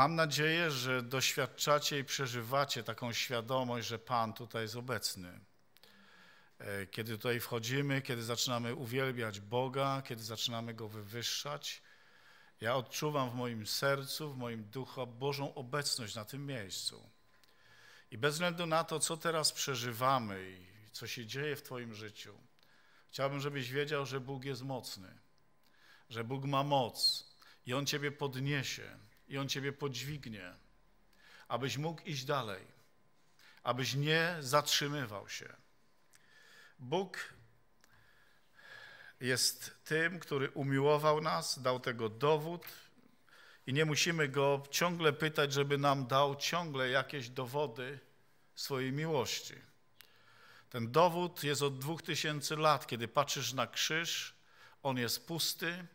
Mam nadzieję, że doświadczacie i przeżywacie taką świadomość, że Pan tutaj jest obecny. E, kiedy tutaj wchodzimy, kiedy zaczynamy uwielbiać Boga, kiedy zaczynamy Go wywyższać, ja odczuwam w moim sercu, w moim duchu Bożą obecność na tym miejscu. I bez względu na to, co teraz przeżywamy i co się dzieje w Twoim życiu, chciałbym, żebyś wiedział, że Bóg jest mocny, że Bóg ma moc i On Ciebie podniesie i On Ciebie podźwignie, abyś mógł iść dalej, abyś nie zatrzymywał się. Bóg jest tym, który umiłował nas, dał tego dowód i nie musimy Go ciągle pytać, żeby nam dał ciągle jakieś dowody swojej miłości. Ten dowód jest od dwóch tysięcy lat. Kiedy patrzysz na krzyż, on jest pusty,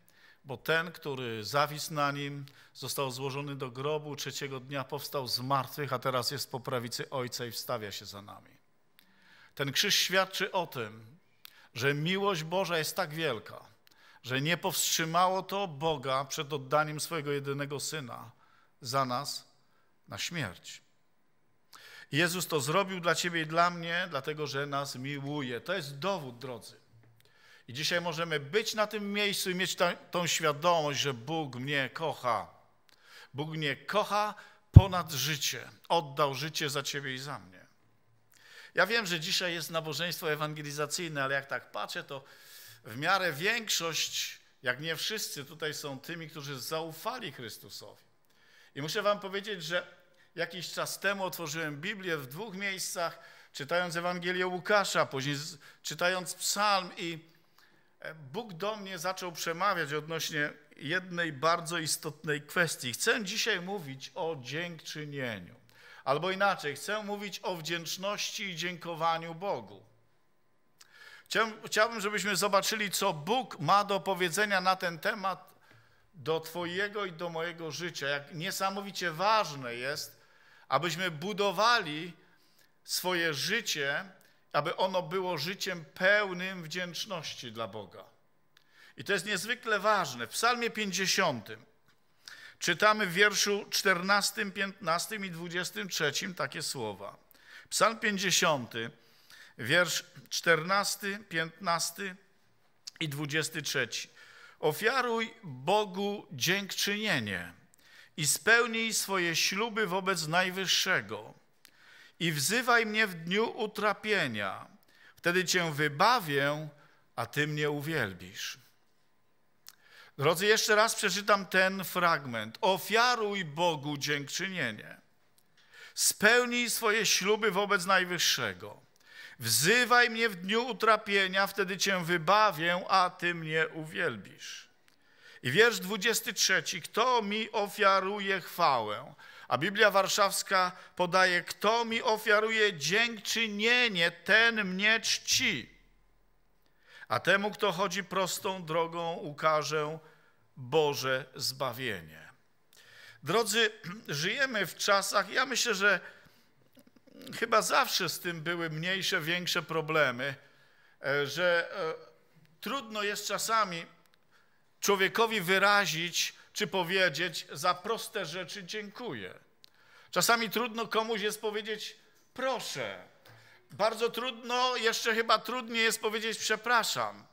bo ten, który zawisł na nim, został złożony do grobu, trzeciego dnia powstał z martwych, a teraz jest po prawicy Ojca i wstawia się za nami. Ten krzyż świadczy o tym, że miłość Boża jest tak wielka, że nie powstrzymało to Boga przed oddaniem swojego jedynego Syna za nas na śmierć. Jezus to zrobił dla ciebie i dla mnie, dlatego że nas miłuje. To jest dowód, drodzy i dzisiaj możemy być na tym miejscu i mieć ta, tą świadomość, że Bóg mnie kocha. Bóg mnie kocha ponad życie. Oddał życie za ciebie i za mnie. Ja wiem, że dzisiaj jest nabożeństwo ewangelizacyjne, ale jak tak patrzę, to w miarę większość, jak nie wszyscy tutaj są tymi, którzy zaufali Chrystusowi. I muszę wam powiedzieć, że jakiś czas temu otworzyłem Biblię w dwóch miejscach, czytając Ewangelię Łukasza, później czytając psalm i Bóg do mnie zaczął przemawiać odnośnie jednej bardzo istotnej kwestii. Chcę dzisiaj mówić o dziękczynieniu, albo inaczej, chcę mówić o wdzięczności i dziękowaniu Bogu. Chciałbym, żebyśmy zobaczyli, co Bóg ma do powiedzenia na ten temat do Twojego i do mojego życia. Jak niesamowicie ważne jest, abyśmy budowali swoje życie aby ono było życiem pełnym wdzięczności dla Boga. I to jest niezwykle ważne. W Psalmie 50 czytamy w wierszu 14, 15 i 23 takie słowa. Psalm 50, wiersz 14, 15 i 23. Ofiaruj Bogu dziękczynienie i spełnij swoje śluby wobec Najwyższego i wzywaj mnie w dniu utrapienia. Wtedy cię wybawię, a ty mnie uwielbisz. Drodzy, jeszcze raz przeczytam ten fragment. Ofiaruj Bogu dziękczynienie. Spełnij swoje śluby wobec Najwyższego. Wzywaj mnie w dniu utrapienia, wtedy cię wybawię, a ty mnie uwielbisz. I wiersz 23. Kto mi ofiaruje chwałę? A Biblia Warszawska podaje, kto mi ofiaruje dziękczynienie, ten mnie czci. A temu, kto chodzi prostą drogą, ukażę Boże zbawienie. Drodzy, żyjemy w czasach, ja myślę, że chyba zawsze z tym były mniejsze, większe problemy, e, że e, trudno jest czasami człowiekowi wyrazić, czy powiedzieć za proste rzeczy dziękuję. Czasami trudno komuś jest powiedzieć proszę. Bardzo trudno, jeszcze chyba trudniej jest powiedzieć przepraszam,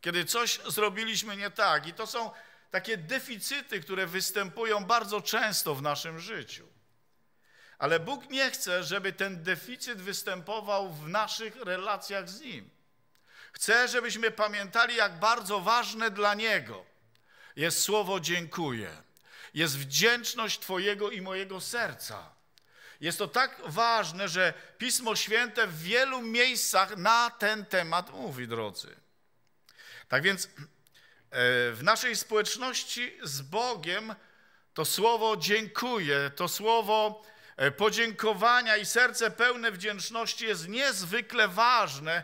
kiedy coś zrobiliśmy nie tak. I to są takie deficyty, które występują bardzo często w naszym życiu. Ale Bóg nie chce, żeby ten deficyt występował w naszych relacjach z Nim. Chce, żebyśmy pamiętali, jak bardzo ważne dla Niego jest słowo dziękuję. Jest wdzięczność Twojego i mojego serca. Jest to tak ważne, że Pismo Święte w wielu miejscach na ten temat mówi, drodzy. Tak więc e, w naszej społeczności z Bogiem to słowo dziękuję, to słowo e, podziękowania i serce pełne wdzięczności jest niezwykle ważne e,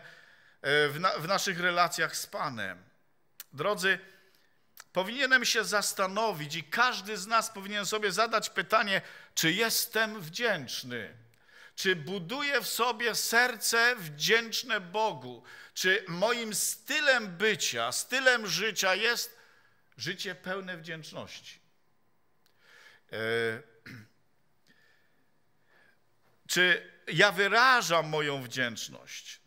w, na, w naszych relacjach z Panem. Drodzy, powinienem się zastanowić i każdy z nas powinien sobie zadać pytanie, czy jestem wdzięczny? Czy buduję w sobie serce wdzięczne Bogu? Czy moim stylem bycia, stylem życia jest życie pełne wdzięczności? E, czy ja wyrażam moją wdzięczność?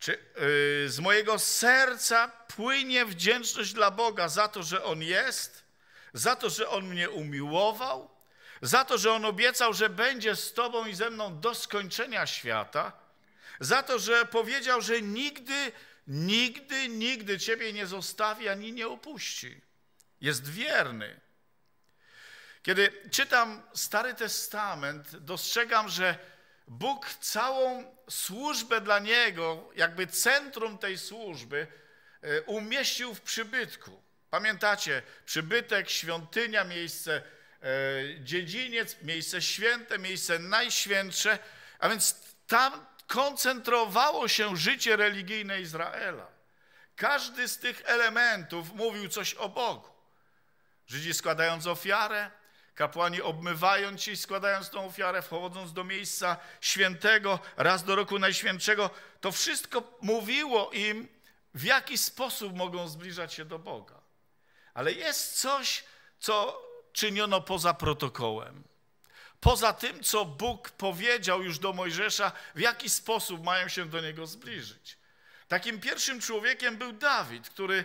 Czy yy, z mojego serca płynie wdzięczność dla Boga za to, że On jest, za to, że On mnie umiłował, za to, że On obiecał, że będzie z Tobą i ze mną do skończenia świata, za to, że powiedział, że nigdy, nigdy, nigdy Ciebie nie zostawi ani nie opuści. Jest wierny. Kiedy czytam Stary Testament, dostrzegam, że Bóg całą służbę dla niego, jakby centrum tej służby, e, umieścił w przybytku. Pamiętacie, przybytek, świątynia, miejsce e, dziedziniec, miejsce święte, miejsce najświętsze, a więc tam koncentrowało się życie religijne Izraela. Każdy z tych elementów mówił coś o Bogu. Żydzi składając ofiarę, Kapłani obmywając się i składając tą ofiarę, wchodząc do miejsca świętego, raz do roku najświętszego, to wszystko mówiło im, w jaki sposób mogą zbliżać się do Boga. Ale jest coś, co czyniono poza protokołem. Poza tym, co Bóg powiedział już do Mojżesza, w jaki sposób mają się do niego zbliżyć. Takim pierwszym człowiekiem był Dawid, który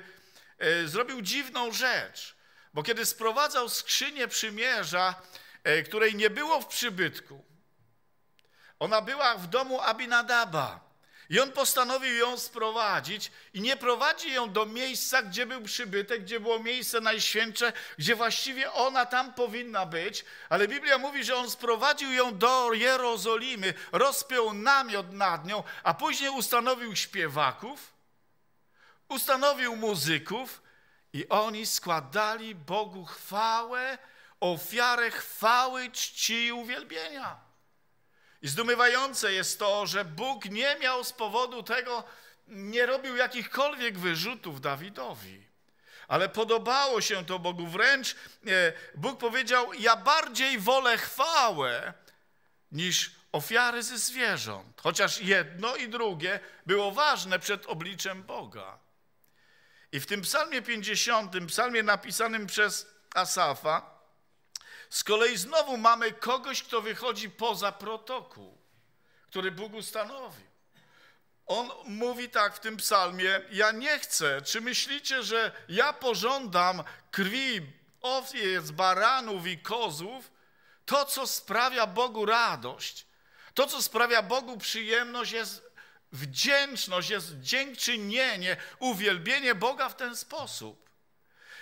e, zrobił dziwną rzecz. Bo kiedy sprowadzał skrzynię przymierza, e, której nie było w przybytku, ona była w domu Abinadaba. I on postanowił ją sprowadzić i nie prowadzi ją do miejsca, gdzie był przybytek, gdzie było miejsce najświętsze, gdzie właściwie ona tam powinna być, ale Biblia mówi, że on sprowadził ją do Jerozolimy, rozpiął namiot nad nią, a później ustanowił śpiewaków, ustanowił muzyków, i oni składali Bogu chwałę, ofiarę chwały, czci i uwielbienia. I zdumiewające jest to, że Bóg nie miał z powodu tego, nie robił jakichkolwiek wyrzutów Dawidowi. Ale podobało się to Bogu, wręcz e, Bóg powiedział: Ja bardziej wolę chwałę niż ofiary ze zwierząt. Chociaż jedno i drugie było ważne przed obliczem Boga. I w tym psalmie 50, psalmie napisanym przez Asafa, z kolei znowu mamy kogoś, kto wychodzi poza protokół, który Bóg ustanowił. On mówi tak w tym psalmie: Ja nie chcę. Czy myślicie, że ja pożądam krwi owiec, baranów i kozłów? To, co sprawia Bogu radość, to, co sprawia Bogu przyjemność, jest wdzięczność, jest dziękczynienie, uwielbienie Boga w ten sposób.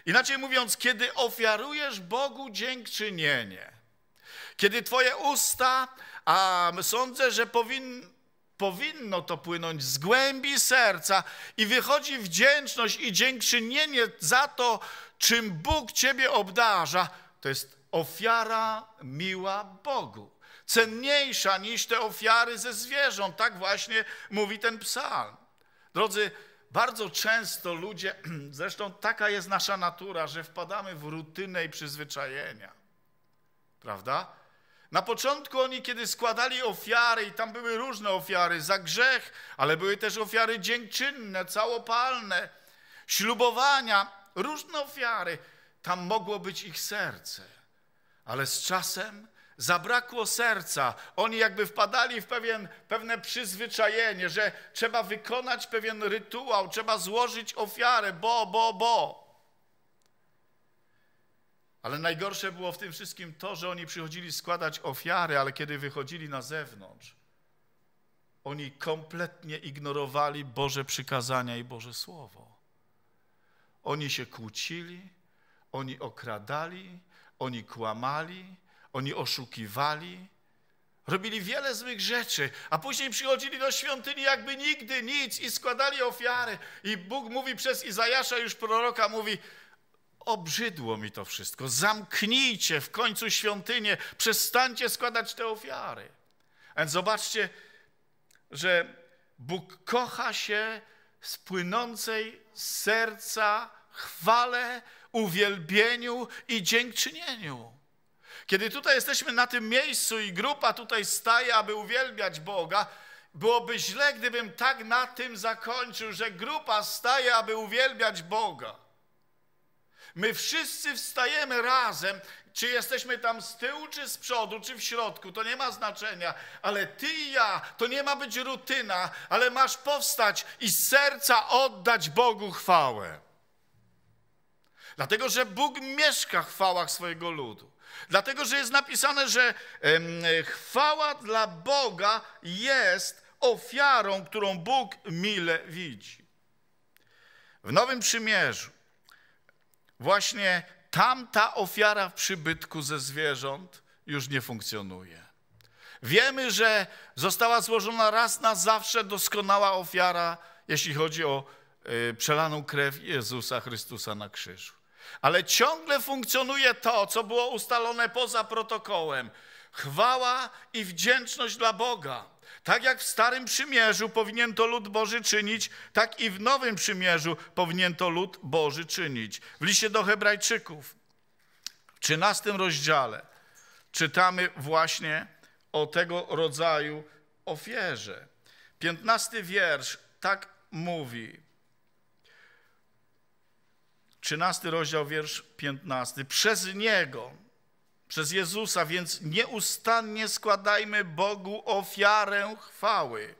Inaczej mówiąc, kiedy ofiarujesz Bogu dziękczynienie, kiedy Twoje usta, a sądzę, że powin, powinno to płynąć z głębi serca i wychodzi wdzięczność i dziękczynienie za to, czym Bóg Ciebie obdarza, to jest ofiara miła Bogu cenniejsza niż te ofiary ze zwierząt. Tak właśnie mówi ten psalm. Drodzy, bardzo często ludzie, zresztą taka jest nasza natura, że wpadamy w rutynę i przyzwyczajenia. Prawda? Na początku oni, kiedy składali ofiary, i tam były różne ofiary za grzech, ale były też ofiary dziękczynne, całopalne, ślubowania, różne ofiary. Tam mogło być ich serce. Ale z czasem Zabrakło serca. Oni jakby wpadali w pewien, pewne przyzwyczajenie, że trzeba wykonać pewien rytuał, trzeba złożyć ofiarę, bo, bo, bo. Ale najgorsze było w tym wszystkim to, że oni przychodzili składać ofiary, ale kiedy wychodzili na zewnątrz, oni kompletnie ignorowali Boże przykazania i Boże Słowo. Oni się kłócili, oni okradali, oni kłamali, oni oszukiwali, robili wiele złych rzeczy, a później przychodzili do świątyni jakby nigdy nic i składali ofiary. I Bóg mówi przez Izajasza, już proroka mówi, obrzydło mi to wszystko, zamknijcie w końcu świątynię, przestańcie składać te ofiary. A więc zobaczcie, że Bóg kocha się z płynącej z serca chwale, uwielbieniu i dziękczynieniu. Kiedy tutaj jesteśmy na tym miejscu i grupa tutaj staje, aby uwielbiać Boga, byłoby źle, gdybym tak na tym zakończył, że grupa staje, aby uwielbiać Boga. My wszyscy wstajemy razem, czy jesteśmy tam z tyłu, czy z przodu, czy w środku, to nie ma znaczenia, ale ty i ja, to nie ma być rutyna, ale masz powstać i z serca oddać Bogu chwałę. Dlatego, że Bóg mieszka w chwałach swojego ludu. Dlatego, że jest napisane, że chwała dla Boga jest ofiarą, którą Bóg mile widzi. W Nowym Przymierzu właśnie tamta ofiara w przybytku ze zwierząt już nie funkcjonuje. Wiemy, że została złożona raz na zawsze doskonała ofiara, jeśli chodzi o e, przelaną krew Jezusa Chrystusa na krzyżu ale ciągle funkcjonuje to, co było ustalone poza protokołem. Chwała i wdzięczność dla Boga. Tak jak w Starym Przymierzu powinien to lud Boży czynić, tak i w Nowym Przymierzu powinien to lud Boży czynić. W liście do Hebrajczyków, w 13 rozdziale, czytamy właśnie o tego rodzaju ofierze. 15 wiersz tak mówi. 13 rozdział, wiersz 15. Przez Niego, przez Jezusa, więc nieustannie składajmy Bogu ofiarę chwały.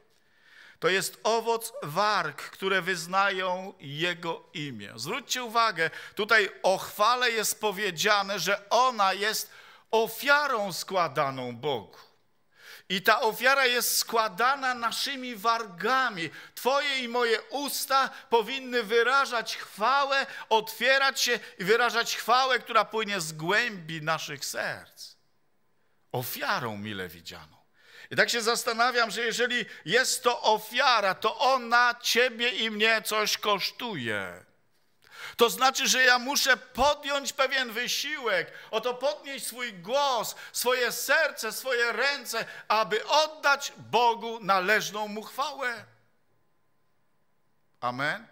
To jest owoc warg, które wyznają Jego imię. Zwróćcie uwagę, tutaj o chwale jest powiedziane, że ona jest ofiarą składaną Bogu. I ta ofiara jest składana naszymi wargami. Twoje i moje usta powinny wyrażać chwałę, otwierać się i wyrażać chwałę, która płynie z głębi naszych serc. Ofiarą mile widzianą. I tak się zastanawiam, że jeżeli jest to ofiara, to ona ciebie i mnie coś kosztuje. To znaczy, że ja muszę podjąć pewien wysiłek, oto podnieść swój głos, swoje serce, swoje ręce, aby oddać Bogu należną mu chwałę. Amen.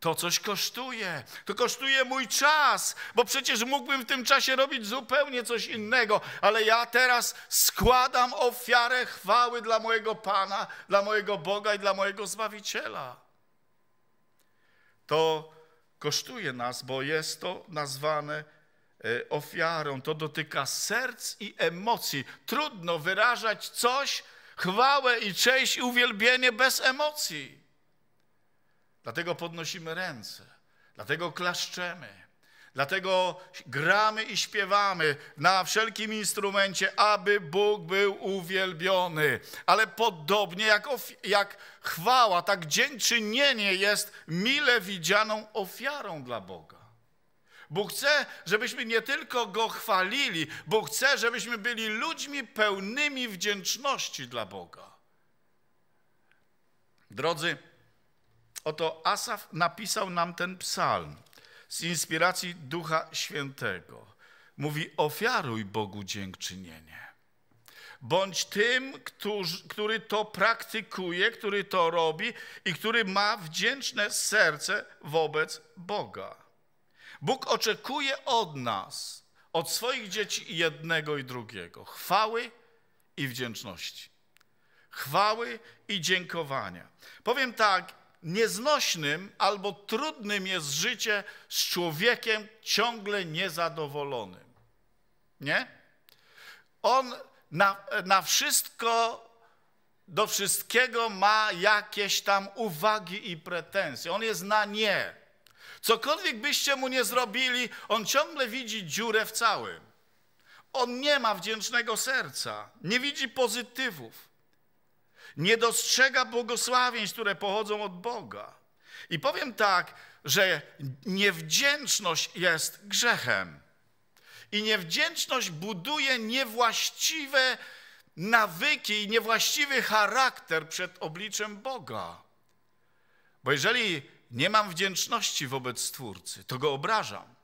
To coś kosztuje. To kosztuje mój czas, bo przecież mógłbym w tym czasie robić zupełnie coś innego, ale ja teraz składam ofiarę chwały dla mojego Pana, dla mojego Boga i dla mojego Zbawiciela. To kosztuje nas, bo jest to nazwane e, ofiarą. To dotyka serc i emocji. Trudno wyrażać coś, chwałę i cześć i uwielbienie bez emocji. Dlatego podnosimy ręce, dlatego klaszczemy. Dlatego gramy i śpiewamy na wszelkim instrumencie, aby Bóg był uwielbiony. Ale podobnie jak, jak chwała, tak dziękczynienie jest mile widzianą ofiarą dla Boga. Bóg chce, żebyśmy nie tylko Go chwalili, Bóg chce, żebyśmy byli ludźmi pełnymi wdzięczności dla Boga. Drodzy, oto Asaf napisał nam ten psalm z inspiracji Ducha Świętego. Mówi: ofiaruj Bogu dziękczynienie. Bądź tym, któż, który to praktykuje, który to robi i który ma wdzięczne serce wobec Boga. Bóg oczekuje od nas, od swoich dzieci jednego i drugiego, chwały i wdzięczności. Chwały i dziękowania. Powiem tak, nieznośnym albo trudnym jest życie z człowiekiem ciągle niezadowolonym. Nie? On na, na wszystko, do wszystkiego ma jakieś tam uwagi i pretensje. On jest na nie. Cokolwiek byście mu nie zrobili, on ciągle widzi dziurę w całym. On nie ma wdzięcznego serca, nie widzi pozytywów nie dostrzega błogosławieństw, które pochodzą od Boga. I powiem tak, że niewdzięczność jest grzechem. I niewdzięczność buduje niewłaściwe nawyki i niewłaściwy charakter przed obliczem Boga. Bo jeżeli nie mam wdzięczności wobec Twórcy, to go obrażam.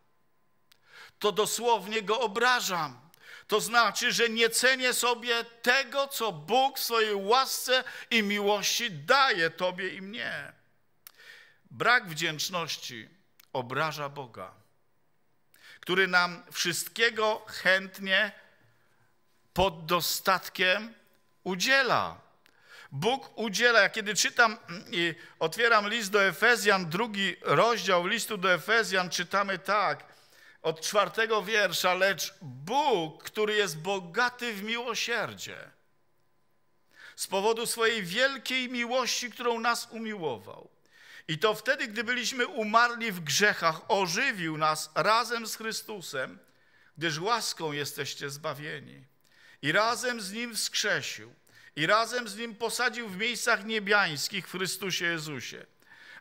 To dosłownie go obrażam. To znaczy, że nie cenię sobie tego, co Bóg w swojej łasce i miłości daje Tobie i mnie. Brak wdzięczności obraża Boga, który nam wszystkiego chętnie pod dostatkiem udziela. Bóg udziela. Kiedy czytam i otwieram list do Efezjan, drugi rozdział listu do Efezjan, czytamy tak od czwartego wiersza, lecz Bóg, który jest bogaty w miłosierdzie, z powodu swojej wielkiej miłości, którą nas umiłował. I to wtedy, gdy byliśmy umarli w grzechach, ożywił nas razem z Chrystusem, gdyż łaską jesteście zbawieni. I razem z Nim wskrzesił, i razem z Nim posadził w miejscach niebiańskich w Chrystusie Jezusie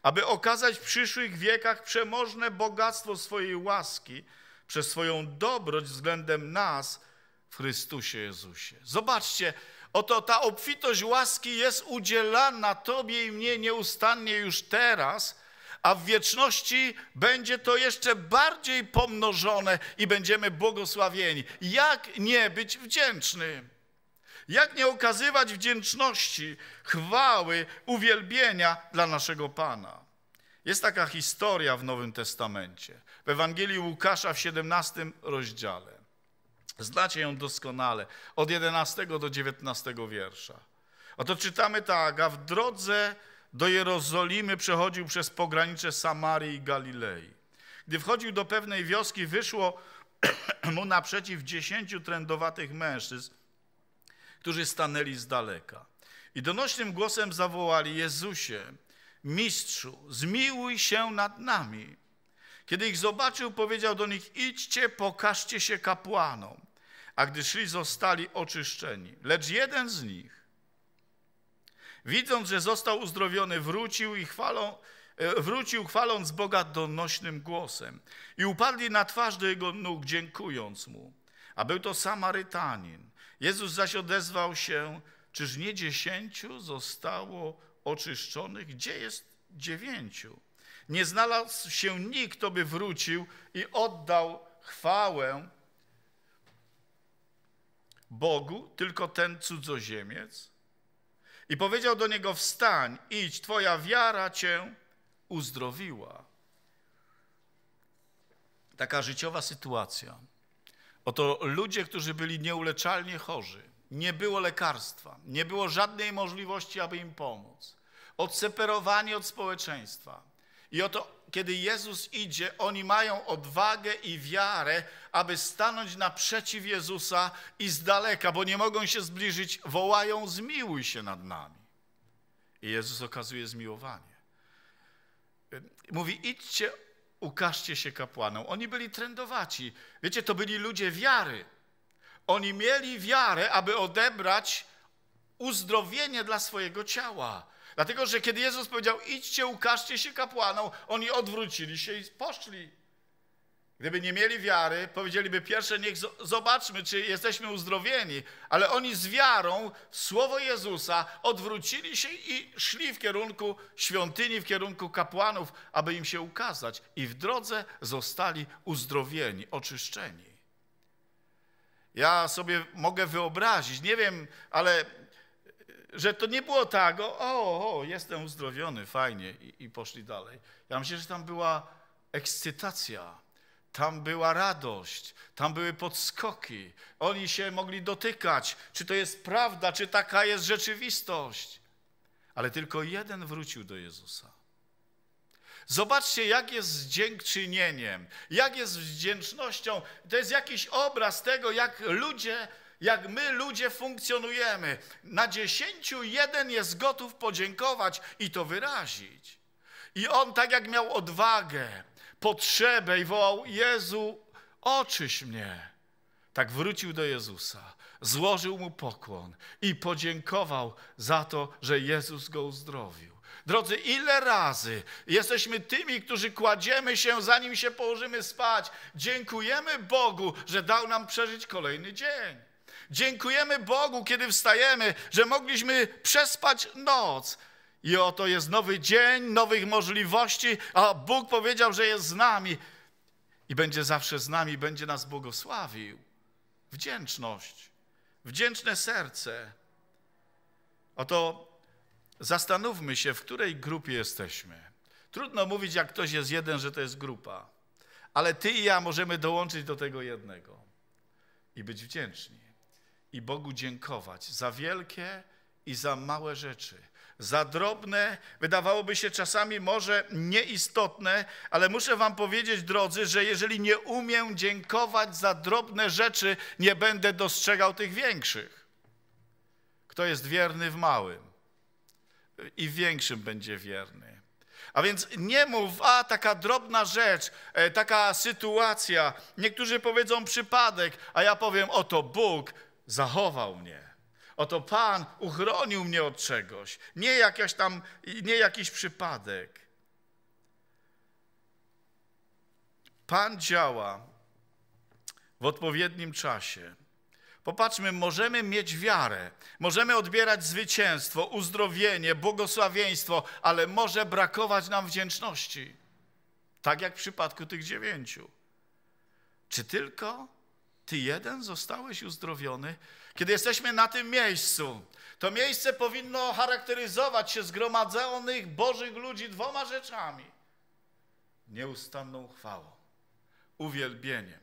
aby okazać w przyszłych wiekach przemożne bogactwo swojej łaski przez swoją dobroć względem nas w Chrystusie Jezusie. Zobaczcie, oto ta obfitość łaski jest udzielana Tobie i mnie nieustannie już teraz – a w wieczności będzie to jeszcze bardziej pomnożone i będziemy błogosławieni. Jak nie być wdzięcznym? Jak nie okazywać wdzięczności, chwały, uwielbienia dla naszego Pana? Jest taka historia w Nowym Testamencie, w Ewangelii Łukasza w 17 rozdziale. Znacie ją doskonale, od 11 do 19 wiersza. Oto czytamy tak, a w drodze do Jerozolimy przechodził przez pogranicze Samarii i Galilei. Gdy wchodził do pewnej wioski, wyszło mu naprzeciw dziesięciu trędowatych mężczyzn, którzy stanęli z daleka. I donośnym głosem zawołali: Jezusie, mistrzu, zmiłuj się nad nami. Kiedy ich zobaczył, powiedział do nich: Idźcie, pokażcie się kapłanom. A gdy szli, zostali oczyszczeni. Lecz jeden z nich, widząc, że został uzdrowiony, wrócił i chwalą, e, wrócił chwaląc Boga donośnym głosem. I upadli na twarz do jego nóg, dziękując mu. A był to Samarytanin. Jezus zaś odezwał się, czyż nie dziesięciu zostało oczyszczonych? Gdzie jest dziewięciu? Nie znalazł się nikt, kto by wrócił i oddał chwałę Bogu, tylko ten cudzoziemiec. I powiedział do niego, wstań, idź, twoja wiara cię uzdrowiła. Taka życiowa sytuacja Oto ludzie, którzy byli nieuleczalnie chorzy, nie było lekarstwa, nie było żadnej możliwości, aby im pomóc, odseperowani od społeczeństwa. I oto, kiedy Jezus idzie, oni mają odwagę i wiarę, aby stanąć naprzeciw Jezusa i z daleka, bo nie mogą się zbliżyć, wołają: Zmiłuj się nad nami. I Jezus okazuje zmiłowanie. Mówi: Idźcie ukażcie się kapłanom. Oni byli trędowaci. Wiecie, to byli ludzie wiary. Oni mieli wiarę, aby odebrać uzdrowienie dla swojego ciała. Dlatego, że kiedy Jezus powiedział, idźcie, ukażcie się kapłanom, oni odwrócili się i poszli. Gdyby nie mieli wiary, powiedzieliby pierwsze, niech zobaczmy, czy jesteśmy uzdrowieni. Ale oni z wiarą w słowo Jezusa odwrócili się i szli w kierunku świątyni, w kierunku kapłanów, aby im się ukazać. I w drodze zostali uzdrowieni, oczyszczeni. Ja sobie mogę wyobrazić, nie wiem, ale e, że to nie było tak, o, o, o jestem uzdrowiony, fajnie, i, i poszli dalej. Ja myślę, że tam była ekscytacja tam była radość, tam były podskoki. Oni się mogli dotykać, czy to jest prawda, czy taka jest rzeczywistość. Ale tylko jeden wrócił do Jezusa. Zobaczcie, jak jest zdziękczynieniem, jak jest wdzięcznością. To jest jakiś obraz tego, jak ludzie, jak my ludzie funkcjonujemy. Na dziesięciu jeden jest gotów podziękować i to wyrazić. I on tak jak miał odwagę, potrzebę i wołał: Jezu, oczyś mnie. Tak wrócił do Jezusa, złożył mu pokłon i podziękował za to, że Jezus go uzdrowił. Drodzy, ile razy jesteśmy tymi, którzy kładziemy się, zanim się położymy spać. Dziękujemy Bogu, że dał nam przeżyć kolejny dzień. Dziękujemy Bogu, kiedy wstajemy, że mogliśmy przespać noc. I oto jest nowy dzień, nowych możliwości, a Bóg powiedział, że jest z nami i będzie zawsze z nami, będzie nas błogosławił. Wdzięczność, wdzięczne serce. Oto zastanówmy się, w której grupie jesteśmy. Trudno mówić, jak ktoś jest jeden, że to jest grupa, ale ty i ja możemy dołączyć do tego jednego i być wdzięczni i Bogu dziękować za wielkie i za małe rzeczy za drobne, wydawałoby się czasami może nieistotne, ale muszę Wam powiedzieć, drodzy, że jeżeli nie umiem dziękować za drobne rzeczy, nie będę dostrzegał tych większych. Kto jest wierny w małym i w większym będzie wierny. A więc nie mów, a taka drobna rzecz, e, taka sytuacja. Niektórzy powiedzą przypadek, a ja powiem, oto Bóg zachował mnie. Oto Pan uchronił mnie od czegoś, nie, jakaś tam, nie jakiś przypadek. Pan działa w odpowiednim czasie. Popatrzmy, możemy mieć wiarę, możemy odbierać zwycięstwo, uzdrowienie, błogosławieństwo, ale może brakować nam wdzięczności. Tak jak w przypadku tych dziewięciu. Czy tylko? Ty jeden zostałeś uzdrowiony? Kiedy jesteśmy na tym miejscu, to miejsce powinno charakteryzować się zgromadzonych Bożych ludzi dwoma rzeczami. Nieustanną chwałą, uwielbieniem,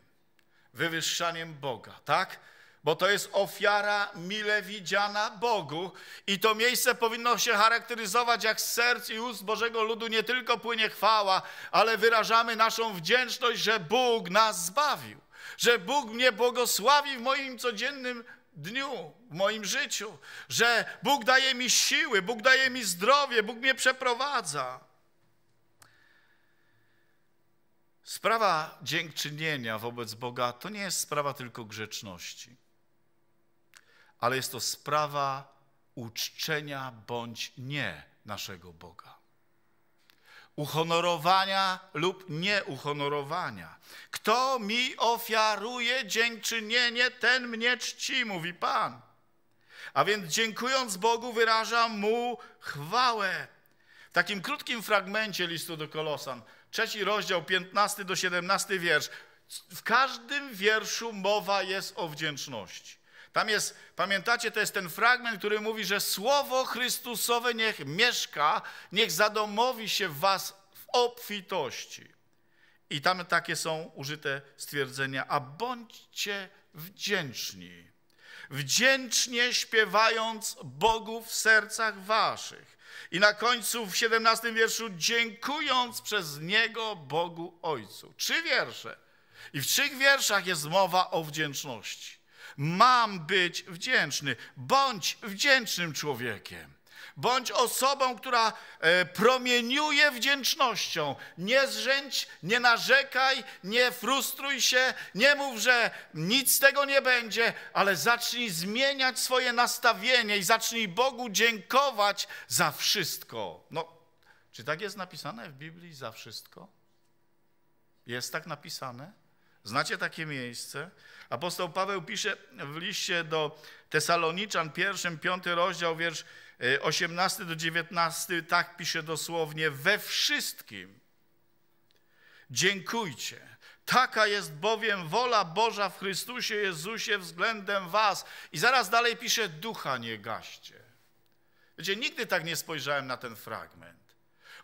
wywyższaniem Boga, tak? Bo to jest ofiara mile widziana Bogu i to miejsce powinno się charakteryzować jak z serc i ust Bożego ludu nie tylko płynie chwała, ale wyrażamy naszą wdzięczność, że Bóg nas zbawił że Bóg mnie błogosławi w moim codziennym dniu, w moim życiu, że Bóg daje mi siły, Bóg daje mi zdrowie, Bóg mnie przeprowadza. Sprawa dziękczynienia wobec Boga to nie jest sprawa tylko grzeczności, ale jest to sprawa uczczenia bądź nie naszego Boga uhonorowania lub nieuhonorowania. Kto mi ofiaruje dziękczynienie, ten mnie czci, mówi Pan. A więc dziękując Bogu wyrażam Mu chwałę. W takim krótkim fragmencie listu do Kolosan, trzeci rozdział, 15 do 17 wiersz, w każdym wierszu mowa jest o wdzięczności. Tam jest, pamiętacie, to jest ten fragment, który mówi, że słowo Chrystusowe niech mieszka, niech zadomowi się w was w obfitości. I tam takie są użyte stwierdzenia, a bądźcie wdzięczni. Wdzięcznie śpiewając Bogu w sercach waszych. I na końcu w 17 wierszu dziękując przez Niego Bogu Ojcu. Trzy wiersze. I w trzech wierszach jest mowa o wdzięczności. Mam być wdzięczny. Bądź wdzięcznym człowiekiem. Bądź osobą, która e, promieniuje wdzięcznością. Nie zrzędź, nie narzekaj, nie frustruj się, nie mów, że nic z tego nie będzie, ale zacznij zmieniać swoje nastawienie i zacznij Bogu dziękować za wszystko. No, czy tak jest napisane w Biblii za wszystko? Jest tak napisane? Znacie takie miejsce? Apostoł Paweł pisze w liście do Tesaloniczan, pierwszym, piąty rozdział, wiersz 18 y, do 19, tak pisze dosłownie, we wszystkim dziękujcie. Taka jest bowiem wola Boża w Chrystusie Jezusie względem was. I zaraz dalej pisze, ducha nie gaście. Wiecie, nigdy tak nie spojrzałem na ten fragment.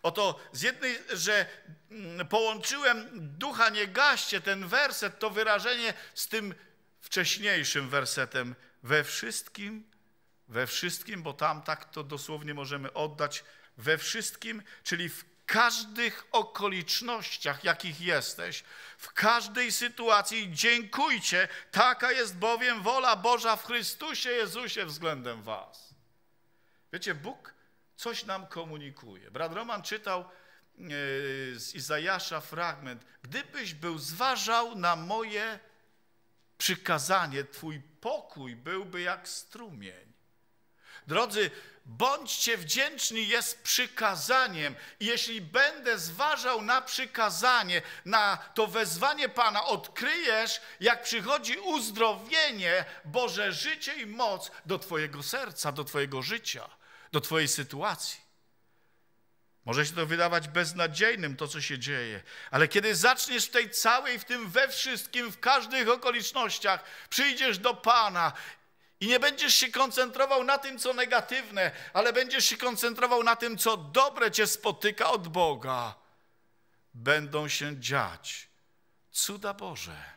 Oto z jednej, że mm, połączyłem ducha nie gaście, ten werset, to wyrażenie z tym wcześniejszym wersetem. We wszystkim, we wszystkim, bo tam tak to dosłownie możemy oddać, we wszystkim, czyli w każdych okolicznościach, jakich jesteś, w każdej sytuacji dziękujcie, taka jest bowiem wola Boża w Chrystusie Jezusie względem was. Wiecie, Bóg coś nam komunikuje. Brat Roman czytał e, z Izajasza fragment. Gdybyś był zważał na moje przykazanie, twój pokój byłby jak strumień. Drodzy, bądźcie wdzięczni jest przykazaniem. Jeśli będę zważał na przykazanie, na to wezwanie Pana, odkryjesz, jak przychodzi uzdrowienie, Boże życie i moc do Twojego serca, do Twojego życia do Twojej sytuacji. Może się to wydawać beznadziejnym, to co się dzieje, ale kiedy zaczniesz w tej całej, w tym we wszystkim, w każdych okolicznościach, przyjdziesz do Pana i nie będziesz się koncentrował na tym, co negatywne, ale będziesz się koncentrował na tym, co dobre Cię spotyka od Boga, będą się dziać cuda Boże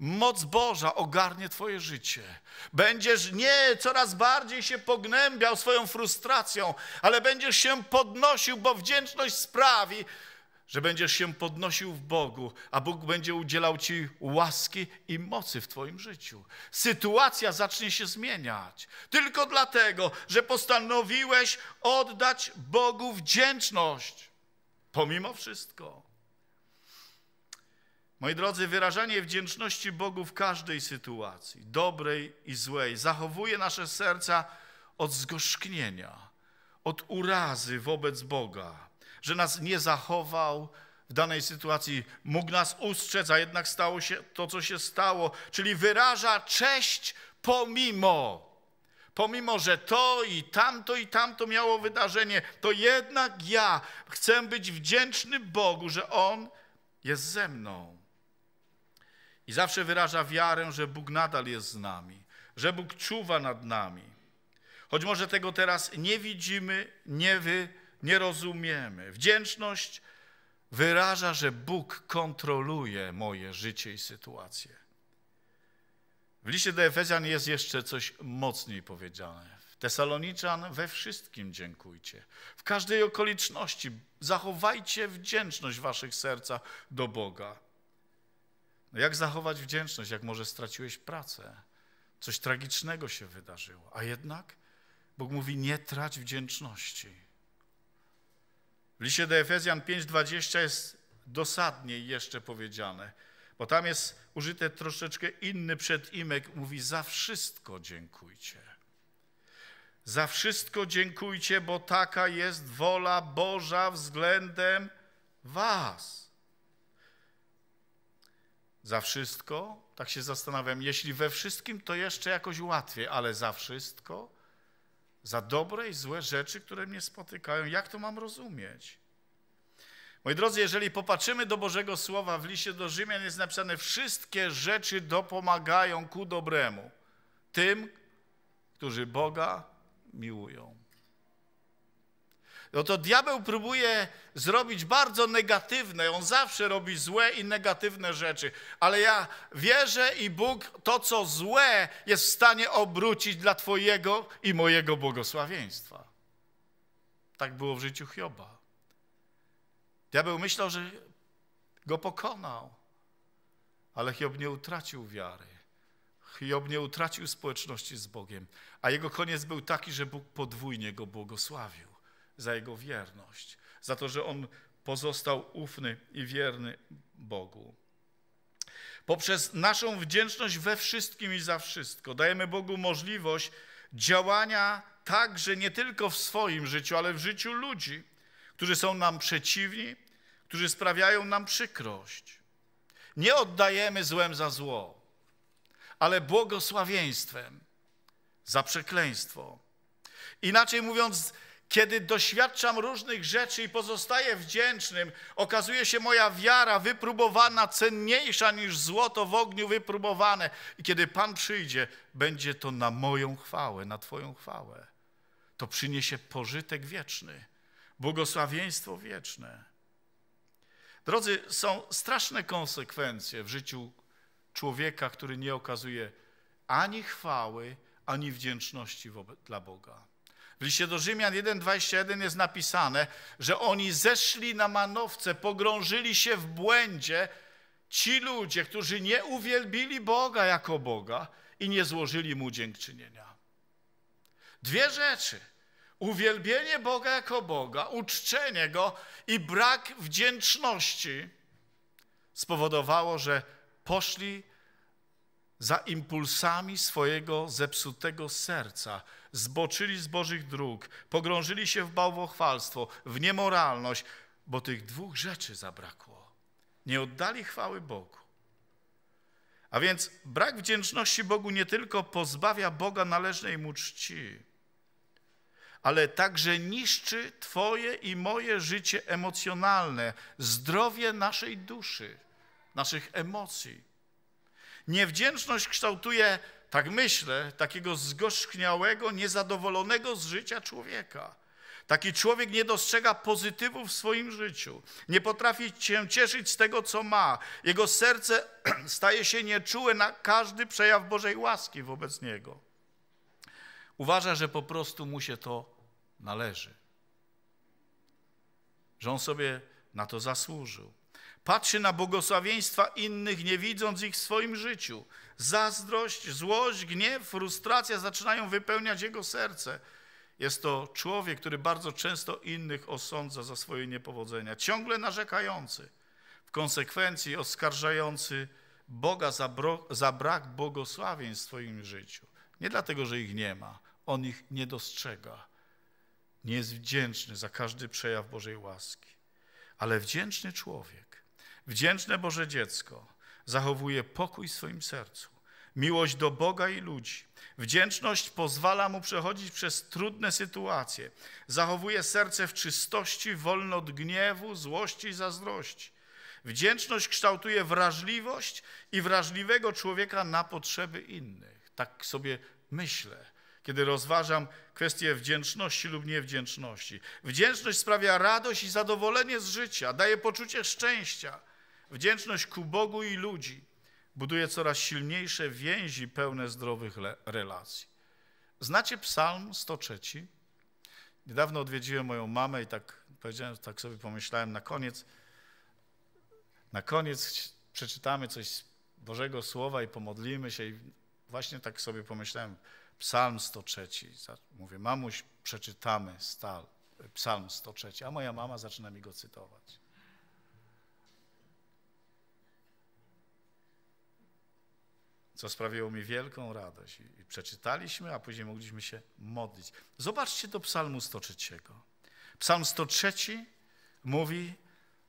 moc Boża ogarnie Twoje życie. Będziesz nie coraz bardziej się pognębiał swoją frustracją, ale będziesz się podnosił, bo wdzięczność sprawi, że będziesz się podnosił w Bogu, a Bóg będzie udzielał Ci łaski i mocy w Twoim życiu. Sytuacja zacznie się zmieniać tylko dlatego, że postanowiłeś oddać Bogu wdzięczność pomimo wszystko. Moi drodzy, wyrażanie wdzięczności Bogu w każdej sytuacji, dobrej i złej, zachowuje nasze serca od zgorzknienia, od urazy wobec Boga, że nas nie zachował w danej sytuacji, mógł nas ustrzec, a jednak stało się to, co się stało, czyli wyraża cześć pomimo. Pomimo, że to i tamto i tamto miało wydarzenie, to jednak ja chcę być wdzięczny Bogu, że On jest ze mną i zawsze wyraża wiarę, że Bóg nadal jest z nami, że Bóg czuwa nad nami. Choć może tego teraz nie widzimy, nie, wy, nie rozumiemy. Wdzięczność wyraża, że Bóg kontroluje moje życie i sytuację. W liście do Efezjan jest jeszcze coś mocniej powiedziane. W Tesaloniczan we wszystkim dziękujcie. W każdej okoliczności zachowajcie wdzięczność w waszych sercach do Boga. No jak zachować wdzięczność, jak może straciłeś pracę? Coś tragicznego się wydarzyło, a jednak Bóg mówi: nie trać wdzięczności. W liście do Efezjan 5:20 jest dosadniej jeszcze powiedziane, bo tam jest użyte troszeczkę inny przedimek, mówi: za wszystko dziękujcie. Za wszystko dziękujcie, bo taka jest wola Boża względem was. Za wszystko? Tak się zastanawiam. Jeśli we wszystkim, to jeszcze jakoś łatwiej, ale za wszystko? Za dobre i złe rzeczy, które mnie spotykają. Jak to mam rozumieć? Moi drodzy, jeżeli popatrzymy do Bożego Słowa w liście do Rzymian jest napisane wszystkie rzeczy dopomagają ku dobremu tym, którzy Boga miłują no to diabeł próbuje zrobić bardzo negatywne. On zawsze robi złe i negatywne rzeczy. Ale ja wierzę i Bóg to, co złe, jest w stanie obrócić dla Twojego i mojego błogosławieństwa. Tak było w życiu Hioba. Diabeł myślał, że go pokonał, ale Hiob nie utracił wiary. Hiob nie utracił społeczności z Bogiem, a jego koniec był taki, że Bóg podwójnie go błogosławił za jego wierność, za to, że on pozostał ufny i wierny Bogu. Poprzez naszą wdzięczność we wszystkim i za wszystko dajemy Bogu możliwość działania także nie tylko w swoim życiu, ale w życiu ludzi, którzy są nam przeciwni, którzy sprawiają nam przykrość. Nie oddajemy złem za zło, ale błogosławieństwem za przekleństwo. Inaczej mówiąc, kiedy doświadczam różnych rzeczy i pozostaję wdzięcznym, okazuje się moja wiara wypróbowana cenniejsza niż złoto w ogniu wypróbowane. I kiedy Pan przyjdzie, będzie to na moją chwałę, na Twoją chwałę. To przyniesie pożytek wieczny, błogosławieństwo wieczne. Drodzy, są straszne konsekwencje w życiu człowieka, który nie okazuje ani chwały, ani wdzięczności dla Boga liście do Rzymian 1,21 jest napisane, że oni zeszli na manowce, pogrążyli się w błędzie. Ci ludzie, którzy nie uwielbili Boga jako Boga i nie złożyli Mu dziękczynienia. Dwie rzeczy. Uwielbienie Boga jako Boga, uczczenie Go i brak wdzięczności spowodowało, że poszli za impulsami swojego zepsutego serca, zboczyli z Bożych dróg, pogrążyli się w bałwochwalstwo, w niemoralność, bo tych dwóch rzeczy zabrakło. Nie oddali chwały Bogu. A więc brak wdzięczności Bogu nie tylko pozbawia Boga należnej mu czci, ale także niszczy Twoje i moje życie emocjonalne, zdrowie naszej duszy, naszych emocji. Niewdzięczność kształtuje, tak myślę, takiego zgorzkniałego, niezadowolonego z życia człowieka. Taki człowiek nie dostrzega pozytywów w swoim życiu, nie potrafi się cieszyć z tego, co ma. Jego serce staje się nieczułe na każdy przejaw Bożej łaski wobec niego. Uważa, że po prostu mu się to należy, że on sobie na to zasłużył patrzy na błogosławieństwa innych, nie widząc ich w swoim życiu. Zazdrość, złość, gniew, frustracja zaczynają wypełniać jego serce. Jest to człowiek, który bardzo często innych osądza za swoje niepowodzenia, ciągle narzekający, w konsekwencji oskarżający Boga za, bro, za brak błogosławień w swoim życiu. Nie dlatego, że ich nie ma, on ich nie dostrzega. Nie jest wdzięczny za każdy przejaw Bożej łaski, ale wdzięczny człowiek Wdzięczne Boże dziecko zachowuje pokój w swoim sercu, miłość do Boga i ludzi. Wdzięczność pozwala mu przechodzić przez trudne sytuacje. Zachowuje serce w czystości, wolne od gniewu, złości i zazdrości. Wdzięczność kształtuje wrażliwość i wrażliwego człowieka na potrzeby innych. Tak sobie myślę, kiedy rozważam kwestię wdzięczności lub niewdzięczności. Wdzięczność sprawia radość i zadowolenie z życia, daje poczucie szczęścia. Wdzięczność ku Bogu i ludzi buduje coraz silniejsze więzi pełne zdrowych relacji. Znacie psalm 103? Niedawno odwiedziłem moją mamę i tak powiedziałem, tak sobie pomyślałem na koniec, na koniec przeczytamy coś z Bożego Słowa i pomodlimy się i właśnie tak sobie pomyślałem, psalm 103. Mówię, mamuś, przeczytamy stal, psalm 103, a moja mama zaczyna mi go cytować. co sprawiło mi wielką radość. I przeczytaliśmy, a później mogliśmy się modlić. Zobaczcie do psalmu 103. Psalm 103 mówi,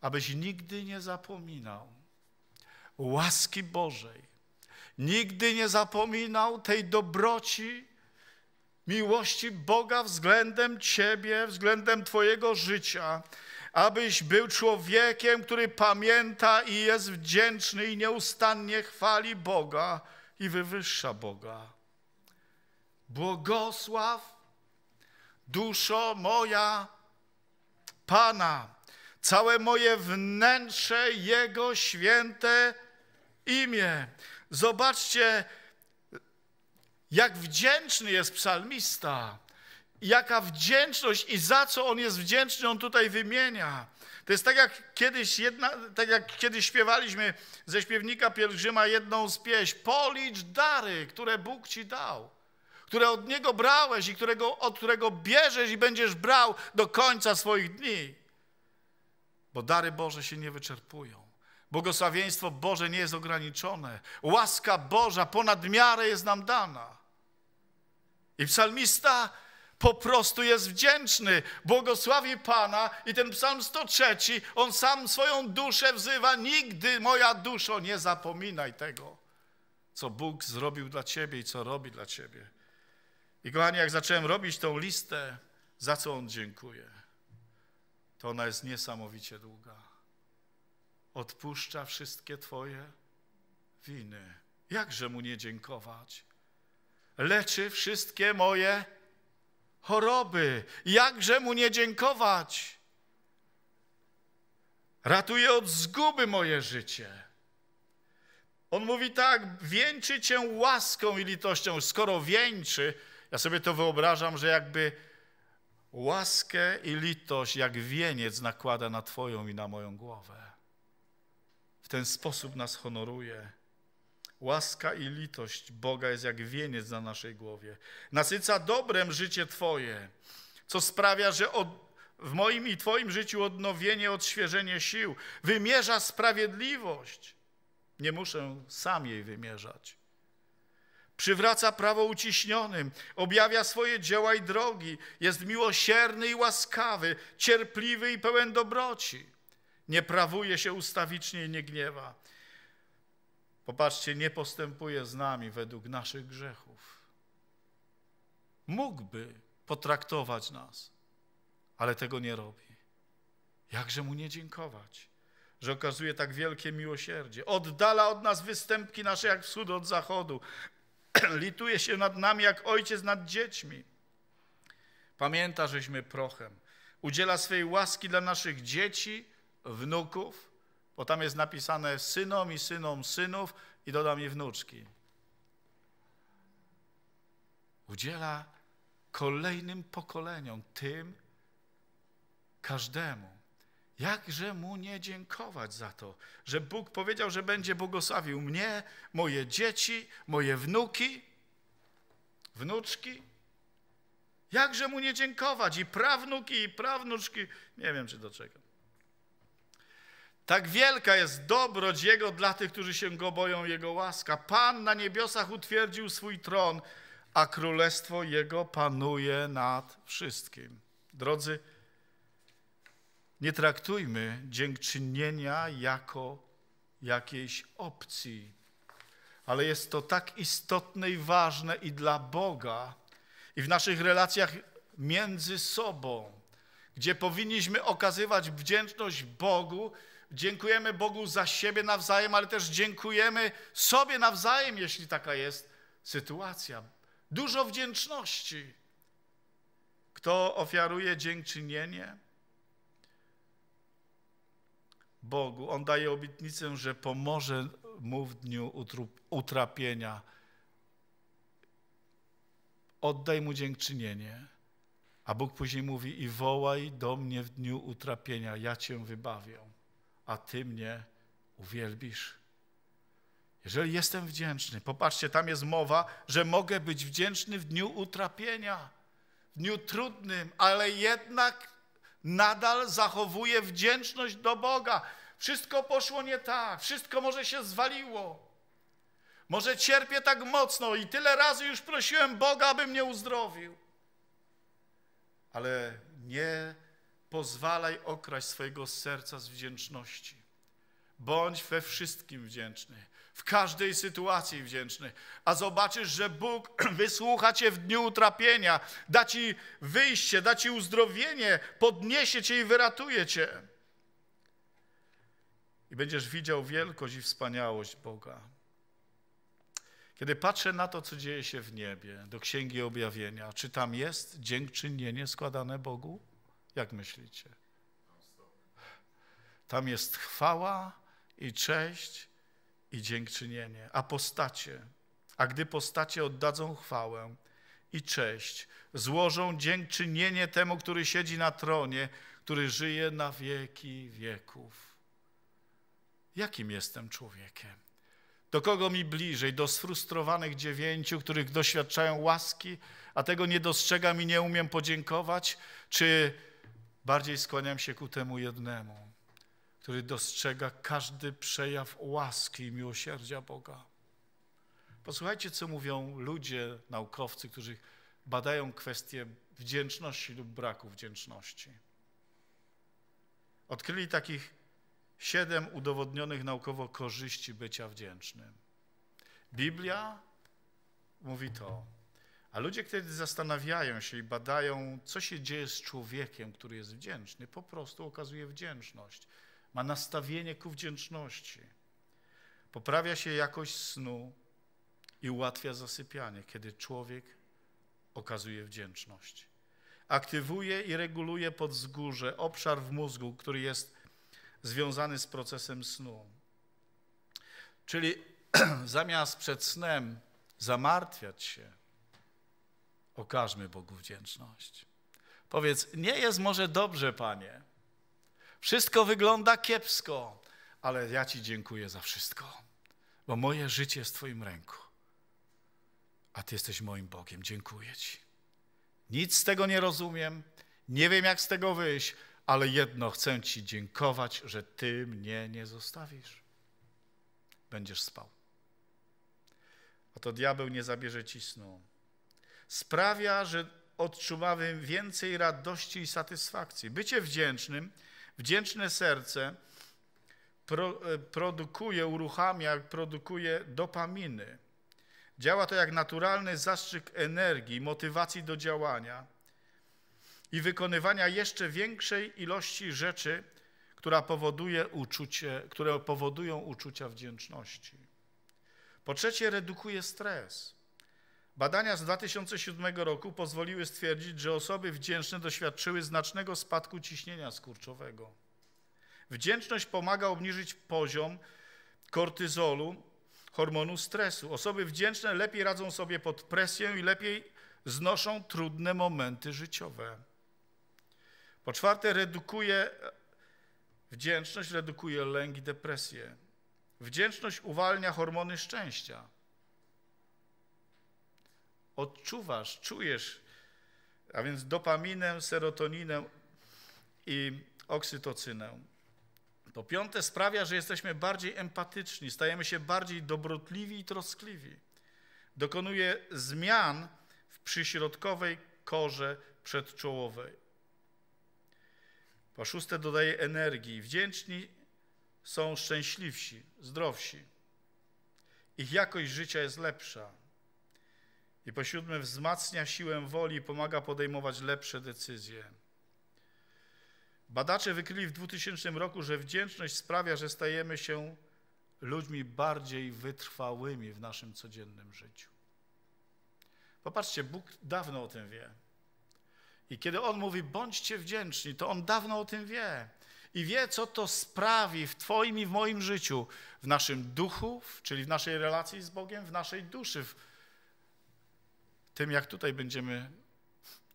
abyś nigdy nie zapominał łaski Bożej, nigdy nie zapominał tej dobroci, miłości Boga względem Ciebie, względem Twojego życia, abyś był człowiekiem, który pamięta i jest wdzięczny i nieustannie chwali Boga i wywyższa Boga. Błogosław, duszo moja, Pana, całe moje wnętrze Jego święte imię. Zobaczcie, jak wdzięczny jest psalmista jaka wdzięczność i za co on jest wdzięczny, on tutaj wymienia. To jest tak jak kiedyś, jedna, tak jak kiedyś śpiewaliśmy ze śpiewnika pielgrzyma jedną z pieśń. Policz dary, które Bóg ci dał, które od Niego brałeś i którego, od którego bierzesz i będziesz brał do końca swoich dni. Bo dary Boże się nie wyczerpują. Błogosławieństwo Boże nie jest ograniczone. Łaska Boża ponad miarę jest nam dana. I psalmista po prostu jest wdzięczny. Błogosławi Pana i ten psalm 103, on sam swoją duszę wzywa, nigdy moja duszo, nie zapominaj tego, co Bóg zrobił dla Ciebie i co robi dla Ciebie. I kochani, jak zacząłem robić tą listę, za co On dziękuję, to ona jest niesamowicie długa. Odpuszcza wszystkie Twoje winy. Jakże Mu nie dziękować? Leczy wszystkie moje choroby. Jakże mu nie dziękować? Ratuje od zguby moje życie. On mówi tak, wieńczy cię łaską i litością. Skoro wieńczy, ja sobie to wyobrażam, że jakby łaskę i litość jak wieniec nakłada na twoją i na moją głowę. W ten sposób nas honoruje. Łaska i litość Boga jest jak wieniec na naszej głowie. Nasyca dobrem życie Twoje, co sprawia, że od, w moim i Twoim życiu odnowienie, odświeżenie sił. Wymierza sprawiedliwość. Nie muszę sam jej wymierzać. Przywraca prawo uciśnionym, objawia swoje dzieła i drogi, jest miłosierny i łaskawy, cierpliwy i pełen dobroci. Nie prawuje się ustawicznie i nie gniewa. Popatrzcie, nie postępuje z nami według naszych grzechów. Mógłby potraktować nas, ale tego nie robi. Jakże mu nie dziękować, że okazuje tak wielkie miłosierdzie. Oddala od nas występki nasze jak wschód od zachodu. Lituje się nad nami jak ojciec nad dziećmi. Pamięta, żeśmy prochem. Udziela swej łaski dla naszych dzieci, wnuków bo tam jest napisane synom i synom synów i dodam i wnuczki. Udziela kolejnym pokoleniom, tym każdemu. Jakże mu nie dziękować za to, że Bóg powiedział, że będzie błogosławił mnie, moje dzieci, moje wnuki, wnuczki. Jakże mu nie dziękować i prawnuki, i prawnuczki. Nie wiem, czy doczekam. Tak wielka jest dobroć Jego dla tych, którzy się Go boją, Jego łaska. Pan na niebiosach utwierdził swój tron, a królestwo Jego panuje nad wszystkim. Drodzy, nie traktujmy dziękczynienia jako jakiejś opcji, ale jest to tak istotne i ważne i dla Boga, i w naszych relacjach między sobą, gdzie powinniśmy okazywać wdzięczność Bogu, Dziękujemy Bogu za siebie nawzajem, ale też dziękujemy sobie nawzajem, jeśli taka jest sytuacja. Dużo wdzięczności. Kto ofiaruje dziękczynienie Bogu, on daje obietnicę, że pomoże mu w dniu utrapienia. Oddaj mu dziękczynienie. A Bóg później mówi: I wołaj do mnie w dniu utrapienia, ja cię wybawię a Ty mnie uwielbisz. Jeżeli jestem wdzięczny, popatrzcie, tam jest mowa, że mogę być wdzięczny w dniu utrapienia, w dniu trudnym, ale jednak nadal zachowuję wdzięczność do Boga. Wszystko poszło nie tak, wszystko może się zwaliło. Może cierpię tak mocno i tyle razy już prosiłem Boga, aby mnie uzdrowił. Ale nie pozwalaj okraść swojego serca z wdzięczności. Bądź we wszystkim wdzięczny, w każdej sytuacji wdzięczny, a zobaczysz, że Bóg wysłucha Cię w dniu utrapienia, da Ci wyjście, da Ci uzdrowienie, podniesie Cię i wyratuje Cię. I będziesz widział wielkość i wspaniałość Boga. Kiedy patrzę na to, co dzieje się w niebie, do Księgi Objawienia, czy tam jest dziękczynienie składane Bogu? Jak myślicie? Tam jest chwała i cześć i dziękczynienie, a postacie. A gdy postacie oddadzą chwałę i cześć, złożą dziękczynienie temu, który siedzi na tronie, który żyje na wieki wieków. Jakim jestem człowiekiem? Do kogo mi bliżej? Do sfrustrowanych dziewięciu, których doświadczają łaski, a tego nie dostrzegam i nie umiem podziękować? Czy bardziej skłaniam się ku temu jednemu, który dostrzega każdy przejaw łaski i miłosierdzia Boga. Posłuchajcie, co mówią ludzie, naukowcy, którzy badają kwestię wdzięczności lub braku wdzięczności. Odkryli takich siedem udowodnionych naukowo korzyści bycia wdzięcznym. Biblia mówi to. A ludzie, kiedy zastanawiają się i badają, co się dzieje z człowiekiem, który jest wdzięczny, po prostu okazuje wdzięczność. Ma nastawienie ku wdzięczności. Poprawia się jakość snu i ułatwia zasypianie, kiedy człowiek okazuje wdzięczność. Aktywuje i reguluje pod wzgórze obszar w mózgu, który jest związany z procesem snu. Czyli zamiast przed snem zamartwiać się, Okażmy Bogu wdzięczność. Powiedz, nie jest może dobrze, Panie. Wszystko wygląda kiepsko, ale ja Ci dziękuję za wszystko, bo moje życie jest w Twoim ręku, a Ty jesteś moim Bogiem. Dziękuję Ci. Nic z tego nie rozumiem, nie wiem, jak z tego wyjść, ale jedno chcę Ci dziękować, że Ty mnie nie zostawisz. Będziesz spał. Oto diabeł nie zabierze ci snu sprawia, że odczuwamy więcej radości i satysfakcji. Bycie wdzięcznym, wdzięczne serce pro, e, produkuje, uruchamia, produkuje dopaminy. Działa to jak naturalny zastrzyk energii, motywacji do działania i wykonywania jeszcze większej ilości rzeczy, która powoduje uczucie, które powodują uczucia wdzięczności. Po trzecie, redukuje stres. Badania z 2007 roku pozwoliły stwierdzić, że osoby wdzięczne doświadczyły znacznego spadku ciśnienia skurczowego. Wdzięczność pomaga obniżyć poziom kortyzolu, hormonu stresu. Osoby wdzięczne lepiej radzą sobie pod presją i lepiej znoszą trudne momenty życiowe. Po czwarte, redukuje wdzięczność redukuje lęk i depresję. Wdzięczność uwalnia hormony szczęścia odczuwasz, czujesz, a więc dopaminę, serotoninę i oksytocynę. Po piąte, sprawia, że jesteśmy bardziej empatyczni, stajemy się bardziej dobrotliwi i troskliwi. Dokonuje zmian w przyśrodkowej korze przedczołowej. Po szóste, dodaje energii. Wdzięczni są szczęśliwsi, zdrowsi. Ich jakość życia jest lepsza. I po siódme, wzmacnia siłę woli i pomaga podejmować lepsze decyzje. Badacze wykryli w 2000 roku, że wdzięczność sprawia, że stajemy się ludźmi bardziej wytrwałymi w naszym codziennym życiu. Popatrzcie, Bóg dawno o tym wie. I kiedy On mówi, bądźcie wdzięczni, to On dawno o tym wie. I wie, co to sprawi w Twoim i w moim życiu, w naszym duchu, czyli w naszej relacji z Bogiem, w naszej duszy, w tym, jak tutaj będziemy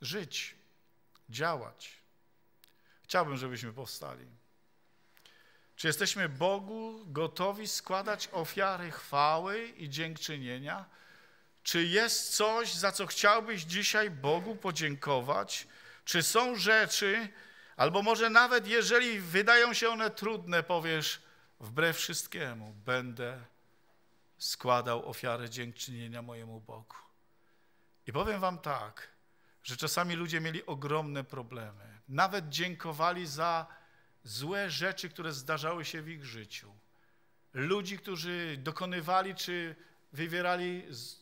żyć, działać. Chciałbym, żebyśmy powstali. Czy jesteśmy Bogu gotowi składać ofiary chwały i dziękczynienia? Czy jest coś, za co chciałbyś dzisiaj Bogu podziękować? Czy są rzeczy, albo może nawet jeżeli wydają się one trudne, powiesz, wbrew wszystkiemu będę składał ofiarę dziękczynienia mojemu Bogu. I powiem wam tak, że czasami ludzie mieli ogromne problemy. Nawet dziękowali za złe rzeczy, które zdarzały się w ich życiu. Ludzi, którzy dokonywali czy wywierali z,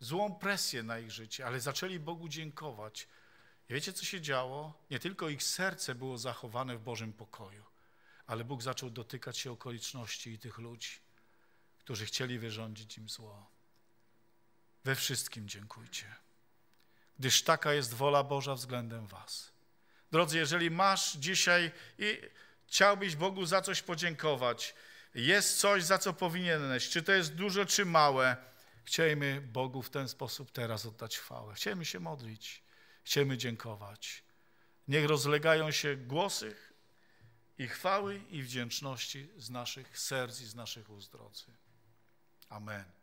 złą presję na ich życie, ale zaczęli Bogu dziękować. I wiecie, co się działo? Nie tylko ich serce było zachowane w Bożym pokoju, ale Bóg zaczął dotykać się okoliczności i tych ludzi, którzy chcieli wyrządzić im zło. We wszystkim dziękujcie, gdyż taka jest wola Boża względem was. Drodzy, jeżeli masz dzisiaj i chciałbyś Bogu za coś podziękować, jest coś, za co powinieneś, czy to jest duże, czy małe, chciejmy Bogu w ten sposób teraz oddać chwałę. Chciejmy się modlić, chciejmy dziękować. Niech rozlegają się głosy i chwały i wdzięczności z naszych serc i z naszych ust, drodzy. Amen.